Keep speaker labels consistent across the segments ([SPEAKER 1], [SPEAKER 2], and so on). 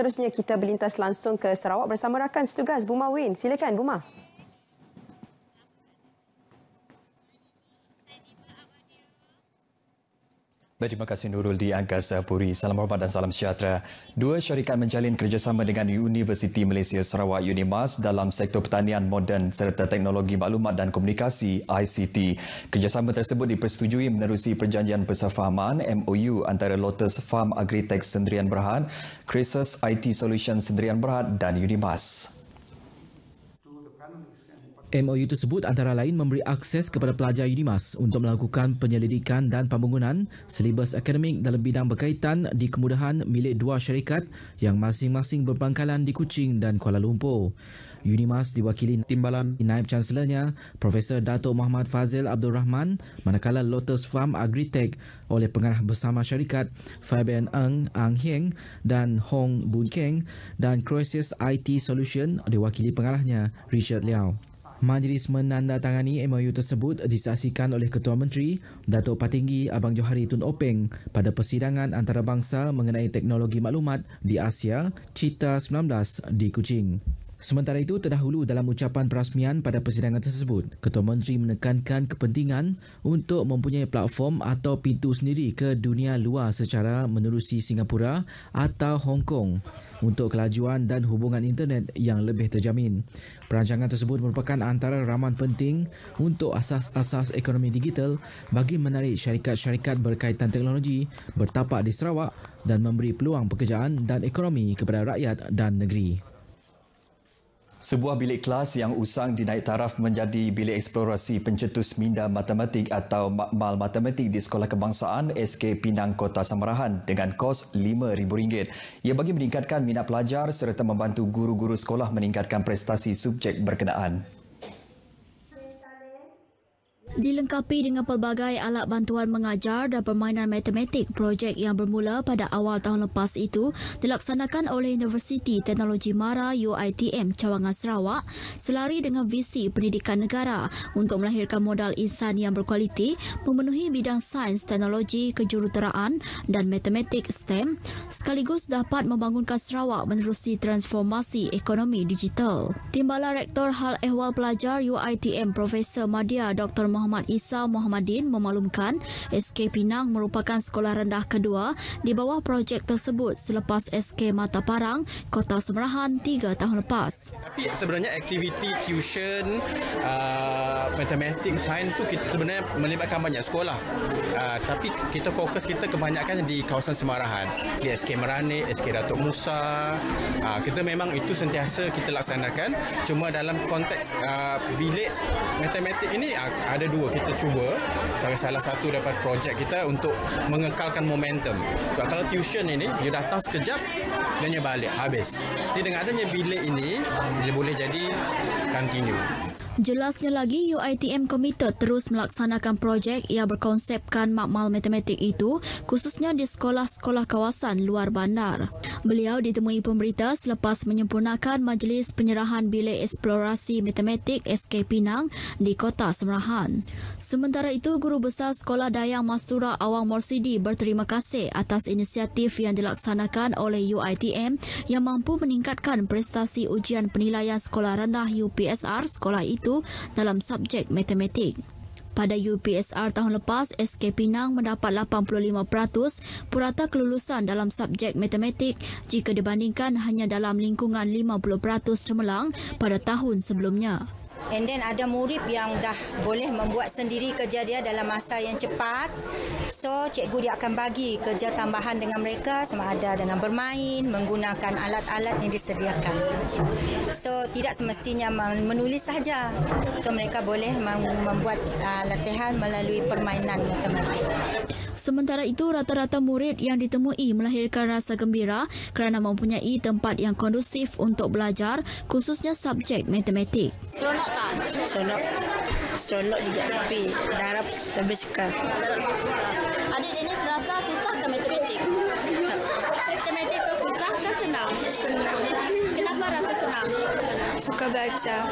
[SPEAKER 1] seterusnya kita berlintas langsung ke Sarawak bersama rakan setugas Buma Win. Silakan Buma.
[SPEAKER 2] Terima kasih Nurul di Angkasa Puri. Salam hormat dan salam sejahtera. Dua syarikat menjalin kerjasama dengan Universiti Malaysia Sarawak Unimas dalam sektor pertanian moden serta teknologi maklumat dan komunikasi ICT. Kerjasama tersebut dipersetujui menerusi perjanjian persefahaman MOU antara Lotus Farm Agritech Sendirian Berhad, Crisis IT Solutions Sendirian Berhad dan Unimas.
[SPEAKER 3] MOU tersebut antara lain memberi akses kepada pelajar UNIMAS untuk melakukan penyelidikan dan pembangunan silibus akademik dalam bidang berkaitan di kemudahan milik dua syarikat yang masing-masing berpangkalan di Kuching dan Kuala Lumpur. UNIMAS diwakili timbalan Naib Chancellornya, Profesor Dato' Muhammad Fazil Abdul Rahman, manakala Lotus Farm Agritech oleh pengarah bersama syarikat Fabian Ng Ang Hieng dan Hong Boon Keng dan Croesus IT Solution diwakili pengarahnya Richard Liao. Majlis menandatangani MOU tersebut disaksikan oleh Ketua Menteri Datuk Patinggi Abang Johari Tun Openg pada persidangan antarabangsa mengenai teknologi maklumat di Asia Cita 19 di Kuching. Sementara itu, terdahulu dalam ucapan perasmian pada persidangan tersebut, Ketua Menteri menekankan kepentingan untuk mempunyai platform atau pintu sendiri ke dunia luar secara menerusi Singapura atau Hong Kong untuk kelajuan dan hubungan internet yang lebih terjamin. Perancangan tersebut merupakan antara raman penting untuk asas-asas ekonomi digital bagi menarik syarikat-syarikat berkaitan teknologi bertapak di Sarawak dan memberi peluang pekerjaan dan ekonomi
[SPEAKER 2] kepada rakyat dan negeri. Sebuah bilik kelas yang usang dinaik taraf menjadi bilik eksplorasi pencetus minda matematik atau makmal matematik di Sekolah Kebangsaan SK Pinang Kota Samarahan dengan kos RM5,000. Ia bagi meningkatkan minat pelajar serta membantu guru-guru sekolah meningkatkan prestasi subjek berkenaan
[SPEAKER 4] dilengkapi dengan pelbagai alat bantuan mengajar dan permainan matematik. Projek yang bermula pada awal tahun lepas itu dilaksanakan oleh Universiti Teknologi Mara UITM Cawangan Sarawak selari dengan visi pendidikan negara untuk melahirkan modal insan yang berkualiti memenuhi bidang sains, teknologi, kejuruteraan dan matematik STEM sekaligus dapat membangunkan Sarawak menerusi transformasi ekonomi digital. Timbalan Rektor Hal Ehwal Pelajar UITM Profesor Madia Dr. Muhammad Ahmad Isa Muhammadin memaklumkan SK Pinang merupakan sekolah rendah kedua di bawah projek tersebut selepas SK Mata Parang, Kota Semerahan 3 tahun lepas.
[SPEAKER 1] Tapi sebenarnya aktiviti tuition, uh, matematik, sains itu kita sebenarnya melibatkan banyak sekolah. Uh, tapi kita fokus kita kebanyakan di kawasan Semarahan. Di SK Merane, SK Datuk Musa. Uh, kita memang itu sentiasa kita laksanakan. Cuma dalam konteks uh, bilik matematik ini uh, ada dua kedua kita cuba sebagai salah satu daripada projek kita untuk mengekalkan momentum. Sebab kalau tuition ini dia datang sekejap dan dia balik habis. Jadi dengan adanya bilik ini dia boleh jadi continue.
[SPEAKER 4] Jelasnya lagi, UITM komited terus melaksanakan projek yang berkonsepkan makmal matematik itu khususnya di sekolah-sekolah kawasan luar bandar. Beliau ditemui pemerita selepas menyempurnakan majlis penyerahan bilik eksplorasi matematik SK Pinang di Kota Semerahan. Sementara itu, Guru Besar Sekolah Dayang Mastura Awang Morsidi berterima kasih atas inisiatif yang dilaksanakan oleh UITM yang mampu meningkatkan prestasi ujian penilaian sekolah rendah UPSR sekolah itu itu dalam subjek matematik. Pada UPSR tahun lepas, SK Pinang mendapat 85% purata kelulusan dalam subjek matematik jika dibandingkan hanya dalam lingkungan 50% cemerlang pada tahun sebelumnya. And then ada murid yang dah boleh membuat sendiri kerja dia dalam masa yang cepat so cikgu dia akan bagi kerja tambahan dengan mereka sama ada dengan bermain menggunakan alat-alat yang disediakan so tidak semestinya menulis saja
[SPEAKER 2] so mereka boleh membuat uh, latihan melalui permainan matematik
[SPEAKER 4] Sementara itu, rata-rata murid yang ditemui melahirkan rasa gembira kerana mempunyai tempat yang kondusif untuk belajar, khususnya subjek matematik. Seronok tak? Seronok. Seronok juga tapi darab lebih suka. Adik ini rasa susah ke matematik? matematik tu susah ke senang? Senang suka belajar.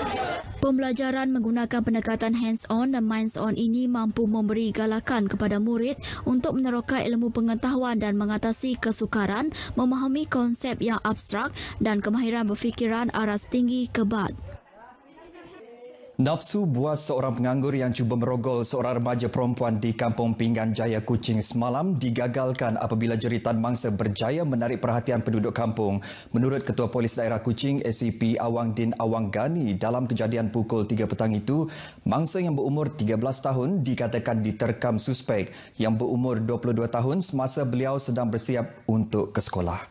[SPEAKER 4] Pembelajaran menggunakan pendekatan hands-on dan minds-on ini mampu memberi galakan kepada murid untuk meneroka ilmu pengetahuan dan mengatasi kesukaran, memahami konsep yang abstrak dan kemahiran berfikiran aras tinggi kebat.
[SPEAKER 2] Nafsu buas seorang penganggur yang cuba merogol seorang remaja perempuan di kampung Pinggan Jaya Kuching semalam digagalkan apabila jeritan mangsa berjaya menarik perhatian penduduk kampung. Menurut Ketua Polis Daerah Kuching, SCP Awang Din Awang Gani, dalam kejadian pukul 3 petang itu, mangsa yang berumur 13 tahun dikatakan diterkam suspek yang berumur 22 tahun semasa beliau sedang bersiap untuk ke sekolah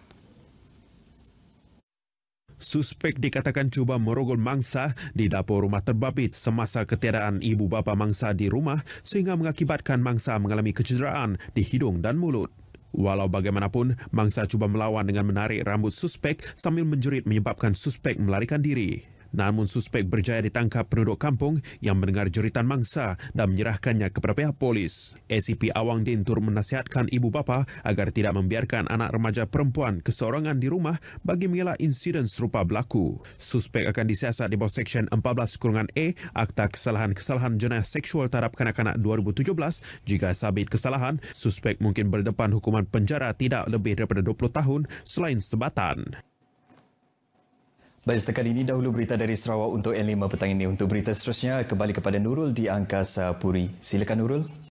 [SPEAKER 1] suspek dikatakan cuba merogol mangsa di dapur rumah terbabit semasa ketiadaan ibu bapa mangsa di rumah sehingga mengakibatkan mangsa mengalami kecederaan di hidung dan mulut. Walau bagaimanapun, mangsa cuba melawan dengan menarik rambut suspek sambil menjerit menyebabkan suspek melarikan diri. Namun suspek berjaya ditangkap penduduk kampung yang mendengar jeritan mangsa dan menyerahkannya kepada pihak polis. SCP Awang Din turut menasihatkan ibu bapa agar tidak membiarkan anak remaja perempuan kesorangan di rumah bagi mengelak insiden serupa berlaku. Suspek akan disiasat di bawah Seksyen 14 A Akta Kesalahan-Kesalahan Jenayah Seksual Terhadap Kanak-Kanak 2017 jika sabit kesalahan, suspek mungkin berdepan hukuman penjara tidak lebih daripada 20 tahun selain sebatan. Baik, setakat ini dahulu berita dari Sarawak untuk N5 petang ini. Untuk berita seterusnya,
[SPEAKER 2] kembali kepada Nurul di Angkasa Puri. Silakan Nurul.